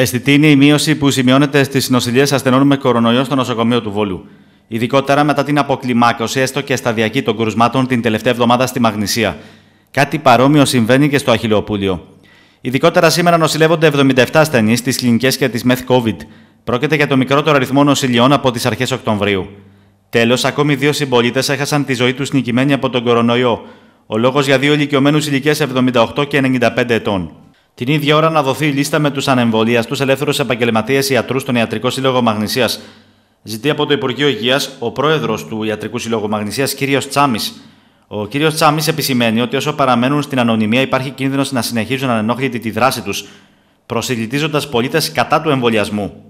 Αισθητή είναι η μείωση που σημειώνεται στις νοσηλίες ασθενών με κορονοϊό στο νοσοκομείο του Βόλου. Ειδικότερα μετά την αποκλιμάκωση, έστω και σταδιακή των κρουσμάτων την τελευταία εβδομάδα στη Μαγνησία. Κάτι παρόμοιο συμβαίνει και στο Αχυλοπούλιο. Ειδικότερα σήμερα νοσηλεύονται 77 ασθενείς στις κλινικές και τη ΜΕΘ COVID. Πρόκειται για το μικρότερο αριθμό νοσηλιών από τις αρχές Οκτωβρίου. Τέλος, ακόμη δύο συμπολίτες έχασαν τη ζωή τους νικημένοι από τον κορονοϊό. Ο λόγος για δύο ηλικιωμένους ηλικίες 78 και 95 ετών. Την ίδια ώρα να δοθεί η λίστα με τους ανεμβολιαστού ελεύθερους επαγγελματίες ιατρούς στον Ιατρικό Σύλλογο Μαγνησίας. Ζητεί από το Υπουργείο Υγείας ο πρόεδρος του Ιατρικού Σύλλογου Μαγνησίας, κ. Τσάμις. Ο κ. Τσάμις επισημαίνει ότι όσο παραμένουν στην ανωνυμία υπάρχει κίνδυνος να συνεχίζουν ανενόχλητη τη δράση τους, προσιλητίζοντα πολίτες κατά του εμβολιασμού.